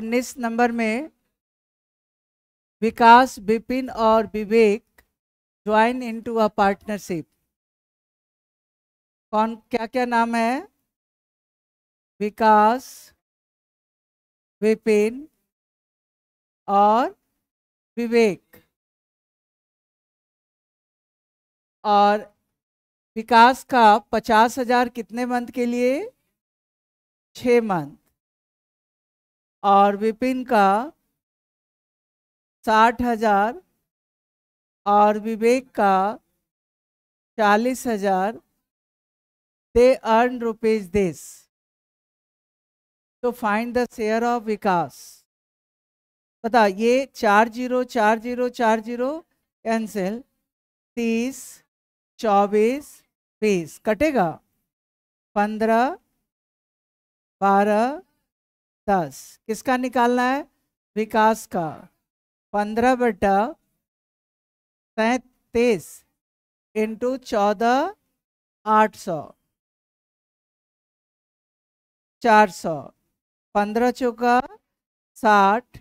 उन्नीस नंबर में विकास विपिन और Vivek join into a partnership कौन क्या क्या नाम है विकास विपिन और विवेक और विकास का पचास हजार कितने मंथ के लिए छः मंथ और विपिन का साठ हजार और विवेक का चालीस हजार they earn rupees this to तो find the share of Vikas पता ये चार जीरो चार जीरो चार जीरो कैंसिल तीस चौबीस बीस कटेगा पंद्रह बारह दस किसका निकालना है विकास का पंद्रह बटा सैतीस इंटू चौदह आठ सौ चार सौ पंद्रह चौका साठ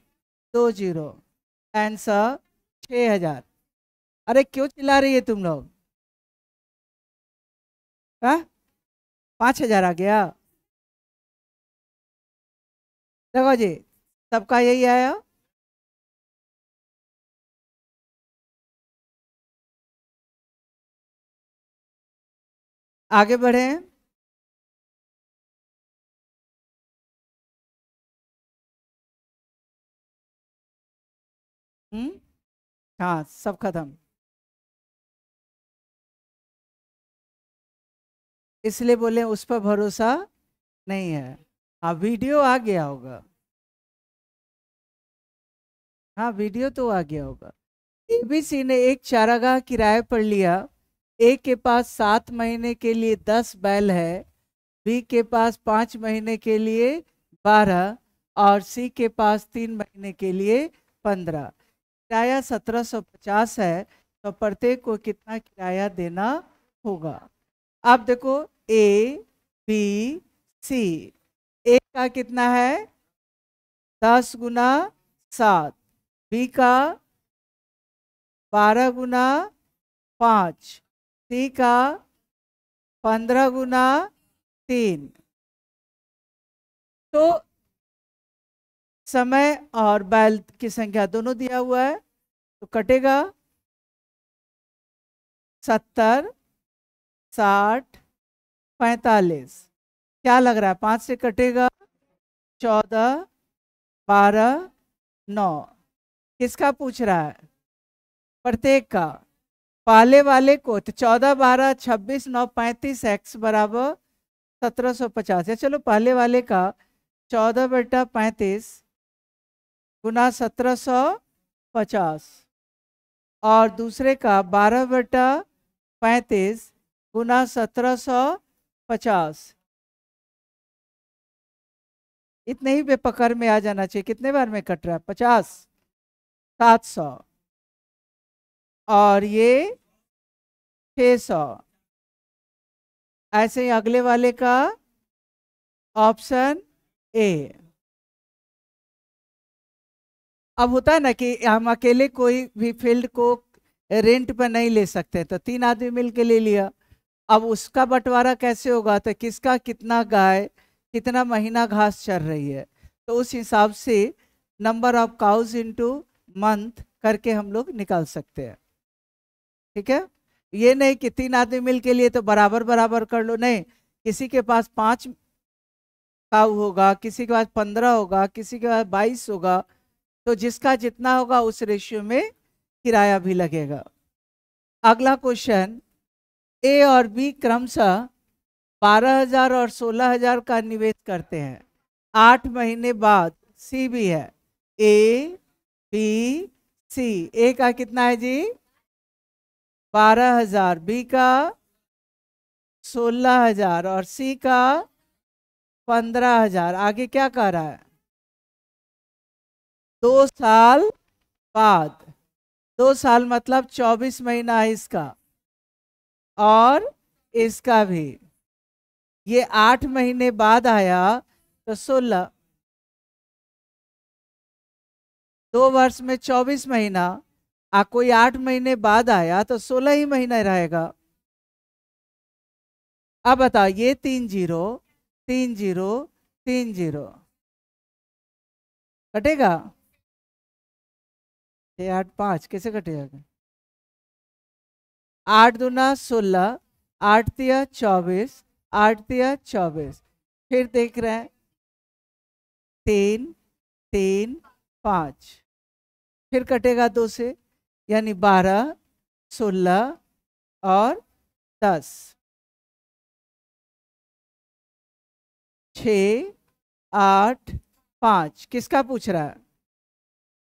दो जीरो आंसर छः हजार अरे क्यों चिल्ला रही है तुम लोग हाँ? पाँच हजार आ गया देखो जी सबका यही आया आगे बढ़े हम्म, हाँ सब खत्म इसलिए बोले उस पर भरोसा नहीं है हाँ वीडियो आ गया होगा हाँ वीडियो तो आ गया होगा एबीसी ने एक चारागाह किराए पर लिया ए के पास सात महीने के लिए दस बैल है बी के पास पाँच महीने के लिए बारह और सी के पास तीन महीने के लिए पंद्रह किराया सत्रह सौ पचास है तो प्रत्येक को कितना किराया देना होगा आप देखो ए बी सी एक का कितना है दस गुना सात बी का बारह गुना पाँच सी का पंद्रह गुना तीन तो समय और बैल की संख्या दोनों दिया हुआ है तो कटेगा सत्तर साठ पैंतालीस क्या लग रहा है पाँच से कटेगा चौदह बारह नौ किसका पूछ रहा है प्रत्येक का पहले वाले को तो चौदह बारह छब्बीस नौ पैंतीस एक्स बराबर सत्रह सौ पचास या चलो पहले वाले का चौदह बेटा पैंतीस गुना सत्रह सौ पचास और दूसरे का बारह बेटा पैंतीस गुना सत्रह सौ पचास इतने ही बेपकड़ में आ जाना चाहिए कितने बार में कट रहा है पचास सात सौ और ये छः सौ ऐसे ही अगले वाले का ऑप्शन ए अब होता है ना कि हम अकेले कोई भी फील्ड को रेंट पर नहीं ले सकते तो तीन आदमी मिल के ले लिया अब उसका बंटवारा कैसे होगा तो किसका कितना गाय कितना महीना घास चर रही है तो उस हिसाब से number of cows into month करके हम लोग निकाल सकते हैं ठीक है ये नहीं कि तीन आदमी मिल के लिए तो बराबर बराबर कर लो नहीं किसी के पास पाँच काउ होगा किसी के पास पंद्रह होगा किसी के पास बाईस होगा तो जिसका जितना होगा उस रेशियो में किराया भी लगेगा अगला क्वेश्चन ए और बी क्रमशः बारह हजार और सोलह हजार का निवेश करते हैं आठ महीने बाद सी भी है ए बी सी ए का कितना है जी बारह हजार बी का सोलह हजार और सी का पंद्रह हजार आगे क्या कह रहा है दो साल बाद दो साल मतलब चौबीस महीना है इसका और इसका भी ये आठ महीने बाद आया तो सोलह दो वर्ष में चौबीस महीना आ कोई आठ महीने बाद आया तो सोलह ही महीना रहेगा अब बताओ ये तीन जीरो तीन जीरो तीन जीरो कटेगा छ आठ पाँच कैसे कटेगा आठ दुना सोलह आठ तिया चौबीस आठ दिया चौबीस फिर देख रहे हैं तीन तीन पाँच फिर कटेगा दो से यानी बारह सोलह और दस छ आठ पाँच किसका पूछ रहा है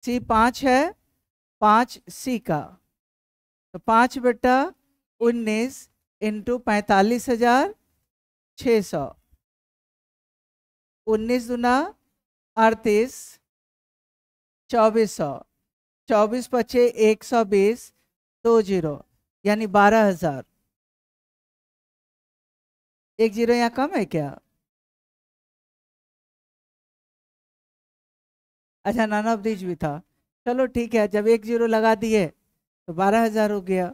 सी पाँच है पाँच सी का तो पाँच बेटा उन्नीस इंटू पैंतालीस हजार छः सौ उन्नीस दुना अड़तीस चौबीस सौ चौबीस पच्चीस एक सौ बीस दो जीरो यानी बारह हजार एक जीरो यहाँ कम है क्या अच्छा नन ऑफ दीज भी था चलो ठीक है जब एक जीरो लगा दिए तो बारह हजार हो गया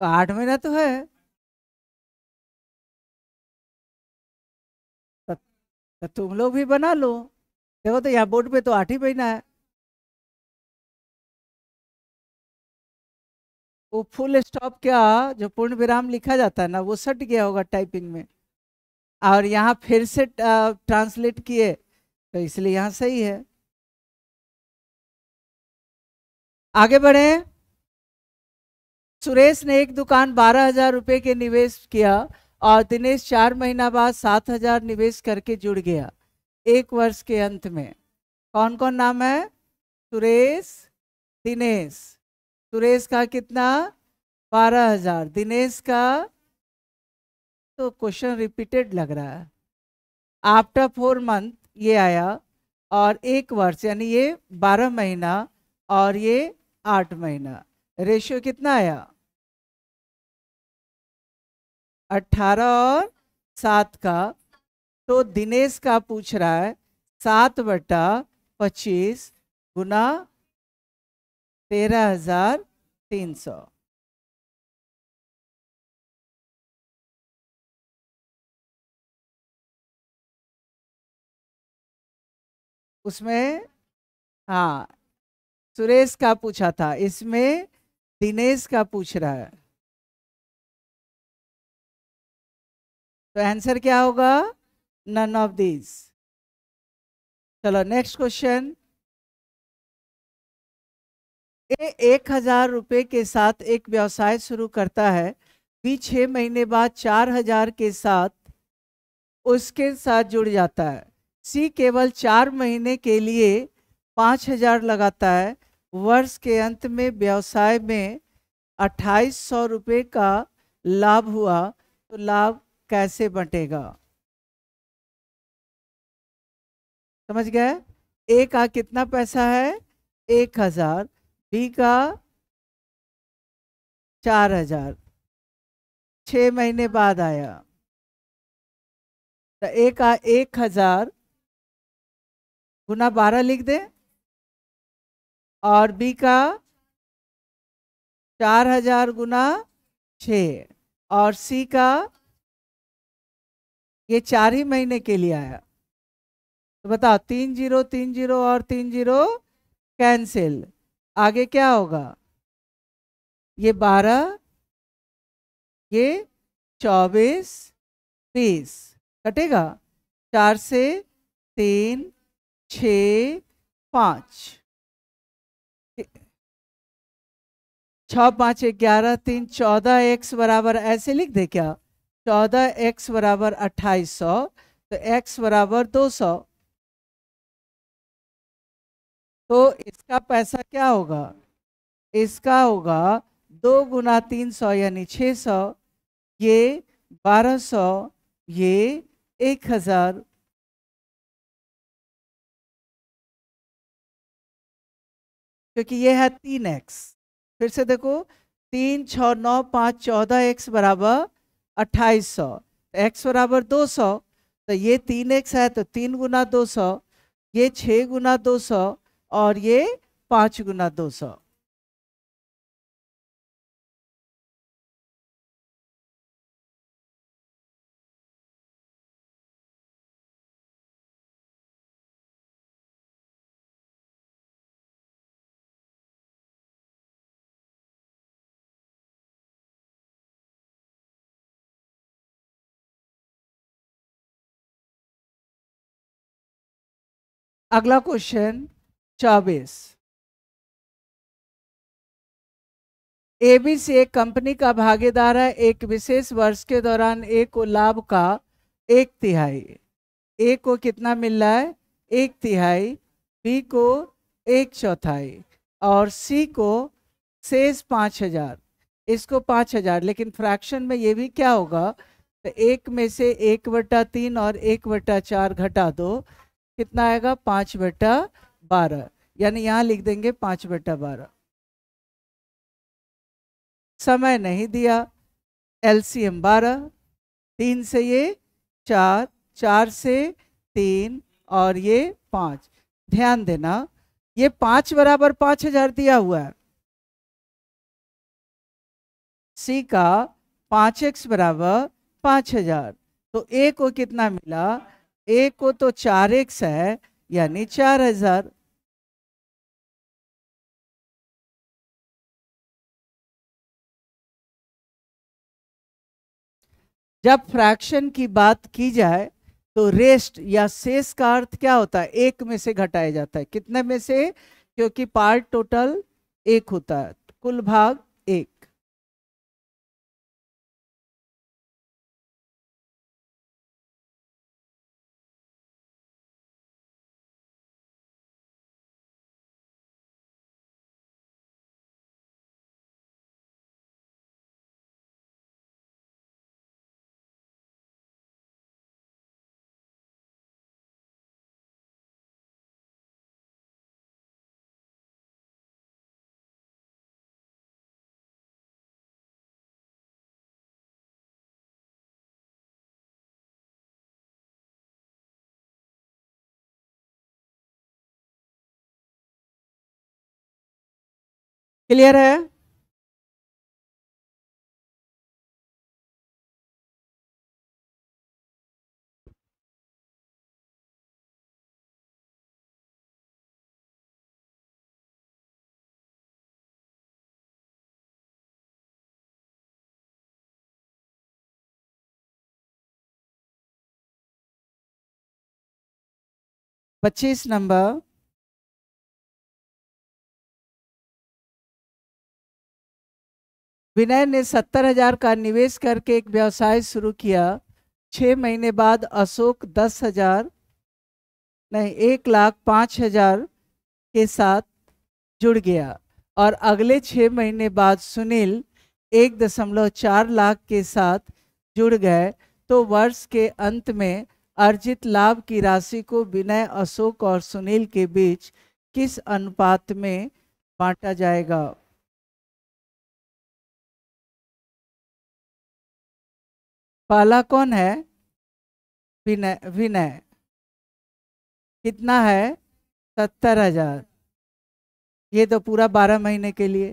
तो आठ महीना तो है तो, तुम लोग भी बना लो देखो तो यहाँ बोर्ड पे तो आठ ही महीना है वो फुल स्टॉप क्या जो पूर्ण विराम लिखा जाता है ना वो सट गया होगा टाइपिंग में और यहाँ फिर से ट्रांसलेट किए तो इसलिए यहाँ सही है आगे बढ़े सुरेश ने एक दुकान बारह हजार रुपये के निवेश किया और दिनेश चार महीना बाद सात हजार निवेश करके जुड़ गया एक वर्ष के अंत में कौन कौन नाम है सुरेश दिनेश सुरेश का कितना बारह हजार दिनेश का तो क्वेश्चन रिपीटेड लग रहा है आफ्टर फोर मंथ ये आया और एक वर्ष यानी ये बारह महीना और ये आठ महीना रेशियो कितना आया अट्ठारह और सात का तो दिनेश का पूछ रहा है सात बटा पच्चीस गुना तेरह हजार तीन सौ उसमें हाँ सुरेश का पूछा था इसमें दिनेश का पूछ रहा है तो आंसर क्या होगा नन ऑफ दिस चलो नेक्स्ट क्वेश्चन ए एक हजार रुपये के साथ एक व्यवसाय शुरू करता है बी छः महीने बाद चार हजार के साथ उसके साथ जुड़ जाता है सी केवल चार महीने के लिए पाँच हजार लगाता है वर्ष के अंत में व्यवसाय में अट्ठाईस सौ रुपये का लाभ हुआ तो लाभ कैसे बटेगा समझ गए ए का कितना पैसा है एक हजार बी का चार हजार छ महीने बाद आया तो ए का एक हजार गुना बारह लिख दें और बी का चार हजार गुना छ और सी का ये चार ही महीने के लिए आया तो बताओ तीन जीरो तीन जीरो और तीन जीरो कैंसिल आगे क्या होगा ये बारह ये चौबीस बीस कटेगा चार से तीन छ पाँच छ पाँच ग्यारह तीन चौदह एक्स बराबर ऐसे लिख दे क्या चौदह एक्स बराबर अट्ठाईस सौ तो एक्स बराबर दो सौ तो इसका पैसा क्या होगा इसका होगा दो गुना तीन सौ यानी छः सौ ये बारह सौ ये एक हजार क्योंकि ये है तीन एक्स फिर से देखो तीन छ नौ पाँच चौदह एक्स बराबर अट्ठाईस सौ तो एक्स बराबर दो सौ तो ये तीन एक्स है तो तीन गुना दो सौ ये छः गुना दो सौ और ये पाँच गुना दो सौ अगला क्वेश्चन चौबीस एबीसी एक कंपनी का भागीदार है एक विशेष वर्ष के दौरान ए को लाभ का एक तिहाई ए को कितना मिल रहा है एक तिहाई बी को एक चौथाई और सी को शेष पाँच हजार इसको पाँच हजार लेकिन फ्रैक्शन में ये भी क्या होगा तो एक में से एक बटा तीन और एक बटा चार घटा दो कितना आएगा पाँच बटा बारह यानी यहाँ लिख देंगे पाँच बटा बारह समय नहीं दिया एल सी एम बारह तीन से ये चार चार से तीन और ये पाँच ध्यान देना ये पाँच बराबर पाँच हजार दिया हुआ है सी का पाँच एक्स बराबर पाँच हजार तो ए को कितना मिला ए को तो चार एक्स है यानी चार हजार जब फ्रैक्शन की बात की जाए तो रेस्ट या शेष का अर्थ क्या होता है एक में से घटाया जाता है कितने में से क्योंकि पार्ट टोटल एक होता है कुल भाग क्लियर है पच्चीस नंबर विनय ने सत्तर हजार का निवेश करके एक व्यवसाय शुरू किया छः महीने बाद अशोक दस हजार नहीं एक लाख पाँच हजार के साथ जुड़ गया और अगले छः महीने बाद सुनील एक दशमलव चार लाख के साथ जुड़ गए तो वर्ष के अंत में अर्जित लाभ की राशि को विनय अशोक और सुनील के बीच किस अनुपात में बांटा जाएगा पहला कौन है विनय विनय कितना है सत्तर हजार ये तो पूरा बारह महीने के लिए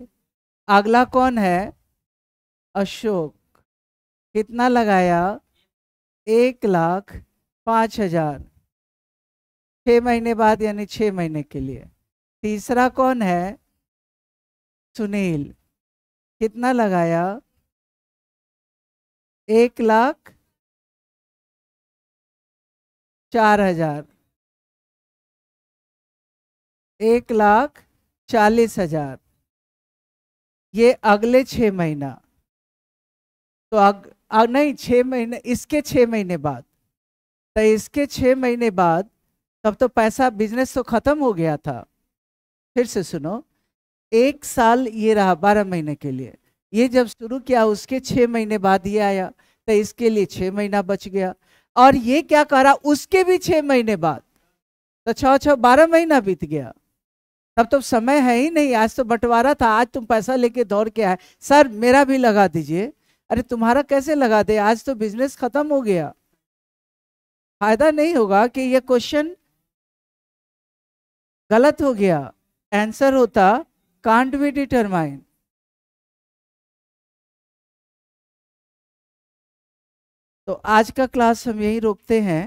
अगला कौन है अशोक कितना लगाया एक लाख पाँच हजार छः महीने बाद यानी छः महीने के लिए तीसरा कौन है सुनील कितना लगाया एक लाख चार हजार एक लाख चालीस हजार ये अगले छ महीना तो अग, अग नहीं छः महीने इसके छ महीने बाद तो इसके छ महीने बाद तब तो पैसा बिजनेस तो ख़त्म हो गया था फिर से सुनो एक साल ये रहा बारह महीने के लिए ये जब शुरू किया उसके छः महीने बाद ये आया तो इसके लिए छः महीना बच गया और ये क्या करा उसके भी छः महीने बाद तो छः छः बारह महीना बीत गया तब तो समय है ही नहीं आज तो बंटवारा था आज तुम पैसा लेके दौड़ के आए सर मेरा भी लगा दीजिए अरे तुम्हारा कैसे लगा दे आज तो बिजनेस खत्म हो गया फायदा नहीं होगा कि ये क्वेश्चन गलत हो गया आंसर होता कांट बी डिटरमाइन तो आज का क्लास हम यहीं रोकते हैं